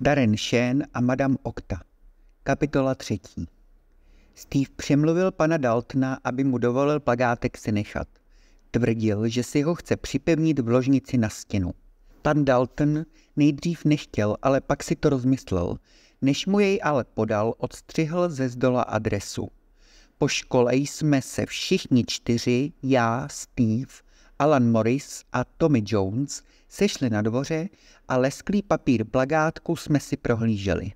Darren Shen a Madame Okta. Kapitola třetí. Steve přemluvil pana Daltona, aby mu dovolil plagátek si nechat. Tvrdil, že si ho chce připevnit v ložnici na stěnu. Pan Dalton nejdřív nechtěl, ale pak si to rozmyslel. Než mu jej ale podal, odstřihl ze zdola adresu. Po škole jsme se všichni čtyři, já, Steve, Alan Morris a Tommy Jones sešli na dvoře a lesklý papír plagátku jsme si prohlíželi.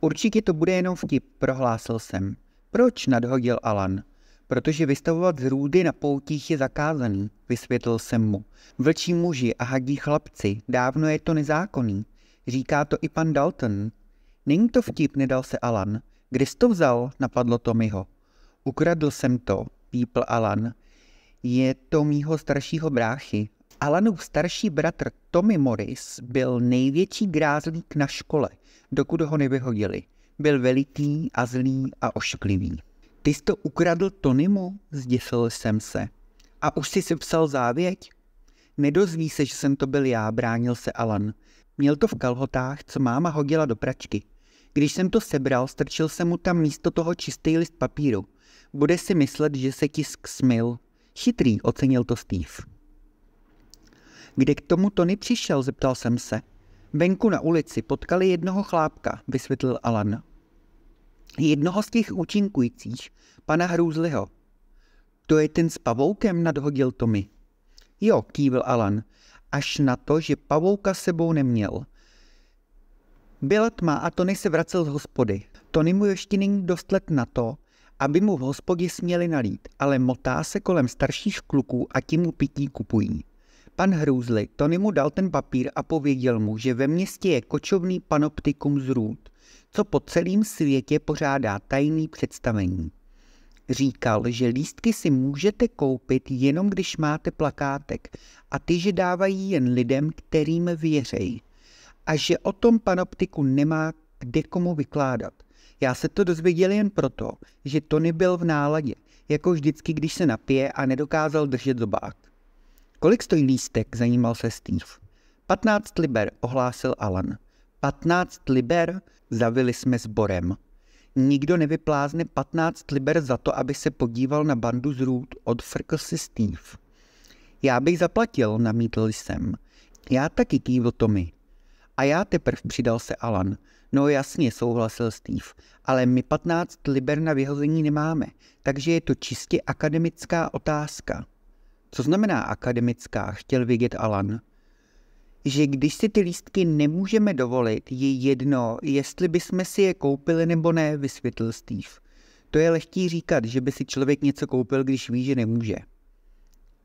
Určitě to bude jenom vtip, prohlásil jsem. Proč nadhodil Alan? Protože vystavovat zrůdy na poutích je zakázaný, vysvětlil jsem mu. Vlčí muži a hadí chlapci, dávno je to nezákonný. Říká to i pan Dalton. Není to vtip, nedal se Alan. Kdy jsi to vzal? Napadlo Tomiho. Ukradl jsem to, pípl Alan je to mýho staršího bráchy. Alanův starší bratr Tommy Morris byl největší grázlík na škole, dokud ho nevyhodili. Byl veliký a zlý a ošklivý. Ty jsi to ukradl Tonymu? Zděsil jsem se. A už jsi si psal závěť? Nedozví se, že jsem to byl já, bránil se Alan. Měl to v kalhotách, co máma hodila do pračky. Když jsem to sebral, strčil jsem mu tam místo toho čistý list papíru. Bude si myslet, že se tisk smil. Chytrý, ocenil to Steve. Kde k tomu Tony přišel, zeptal jsem se. Venku na ulici potkali jednoho chlápka, vysvětlil Alan. Jednoho z těch účinkujících, pana Hrůzliho. To je ten s pavoukem, nadhodil Tommy. Jo, kývil Alan, až na to, že pavouka sebou neměl. Byla tma a Tony se vracel z hospody. Tony mu ještě není dost let na to, aby mu v hospodě směli nalít, ale motá se kolem starších kluků a ti mu pití kupují. Pan Hrůzli Tony mu dal ten papír a pověděl mu, že ve městě je kočovný panoptikum z růd, co po celém světě pořádá tajný představení. Říkal, že lístky si můžete koupit jenom když máte plakátek a ty, že dávají jen lidem, kterým věřejí. A že o tom panoptiku nemá kde komu vykládat – já se to dozvěděl jen proto, že Tony byl v náladě, jako vždycky, když se napije a nedokázal držet zobák. Kolik stojí lístek, zajímal se Steve. 15 liber, ohlásil Alan. 15 liber, zavili jsme s Borem. Nikdo nevyplázne 15 liber za to, aby se podíval na bandu z růd, odfrkl si Steve. Já bych zaplatil, namítl jsem. Já taky kývl Tommy. A já teprv přidal se Alan. No jasně, souhlasil Steve, ale my 15 liber na vyhození nemáme, takže je to čistě akademická otázka. Co znamená akademická, chtěl vědět Alan. Že když si ty lístky nemůžeme dovolit, je jedno, jestli bychom si je koupili nebo ne, vysvětlil Steve. To je lehký říkat, že by si člověk něco koupil, když ví, že nemůže.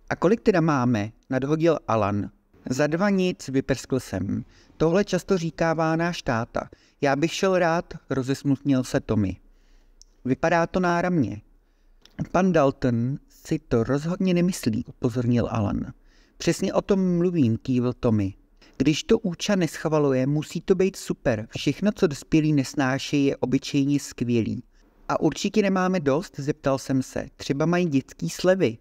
A kolik teda máme? Nadhodil Alan. Za dva nic, vyprskl jsem. Tohle často říkává náš táta. Já bych šel rád, rozesmutnil se Tommy. Vypadá to náramně. Pan Dalton si to rozhodně nemyslí, upozornil Alan. Přesně o tom mluvím, kývil Tommy. Když to úča neschvaluje, musí to být super. Všechno, co dospělí nesnáší, je obyčejně skvělý. A určitě nemáme dost, zeptal jsem se. Třeba mají dětský slevy.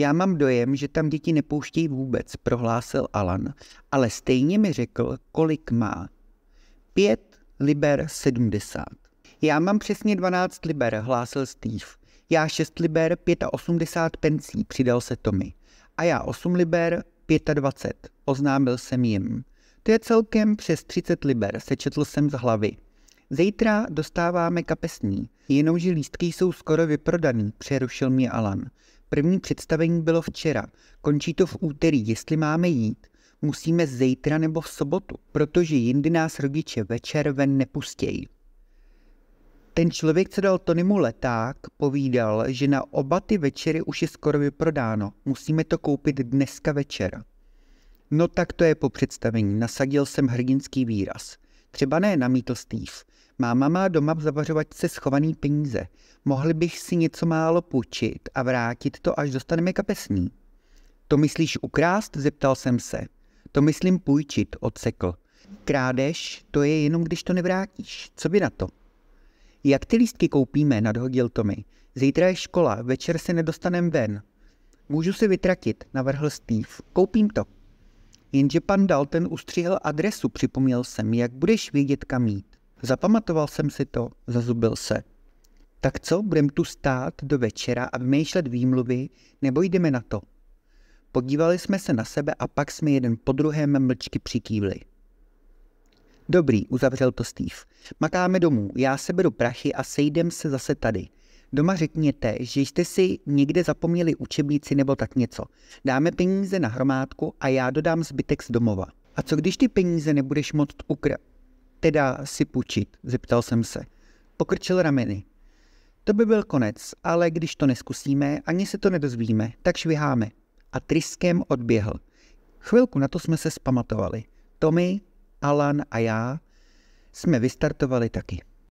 Já mám dojem, že tam děti nepouštějí vůbec, prohlásil Alan, ale stejně mi řekl, kolik má. Pět liber sedmdesát. Já mám přesně dvanáct liber, hlásil Steve. Já šest liber osmdesát pencí, přidal se Tommy. A já osm liber dvacet oznámil jsem jim. To je celkem přes třicet liber, sečetl jsem z hlavy. Zítra dostáváme kapesní, jenomže lístky jsou skoro vyprodaný, přerušil mě Alan. První představení bylo včera. Končí to v úterý. Jestli máme jít, musíme zítra nebo v sobotu, protože jindy nás rodiče večer ven nepustějí. Ten člověk, co dal Tonymu leták, povídal, že na oba ty večery už je skoro vyprodáno. Musíme to koupit dneska večer. No tak to je po představení. Nasadil jsem hrdinský výraz. Třeba ne, namítl Steve. Máma má doma v zavařovačce schovaný peníze. Mohli bych si něco málo půjčit a vrátit to, až dostaneme kapesní. To myslíš ukrást? Zeptal jsem se. To myslím půjčit, odsekl. Krádeš. to je jenom, když to nevrátíš. Co by na to? Jak ty lístky koupíme, nadhodil Tomi. Zítra je škola, večer se nedostanem ven. Můžu si vytratit, navrhl Steve. Koupím to. Jenže pan Dalton ustřihl adresu, připomněl jsem, jak budeš vědět, kam jít. Zapamatoval jsem si to, zazubil se. Tak co, budem tu stát do večera a vymýšlet výmluvy, nebo jdeme na to? Podívali jsme se na sebe a pak jsme jeden po druhém mlčky přikývli. Dobrý, uzavřel to Steve. Makáme domů, já se beru prachy a sejdem se zase tady. Doma řekněte, že jste si někde zapomněli učebnici nebo tak něco. Dáme peníze na hromádku a já dodám zbytek z domova. A co když ty peníze nebudeš moct ukrat? teda si půjčit? Zeptal jsem se. Pokrčil rameny. To by byl konec, ale když to neskusíme, ani se to nedozvíme, tak šviháme. A tryskem odběhl. Chvilku na to jsme se spamatovali. Tommy, Alan a já jsme vystartovali taky.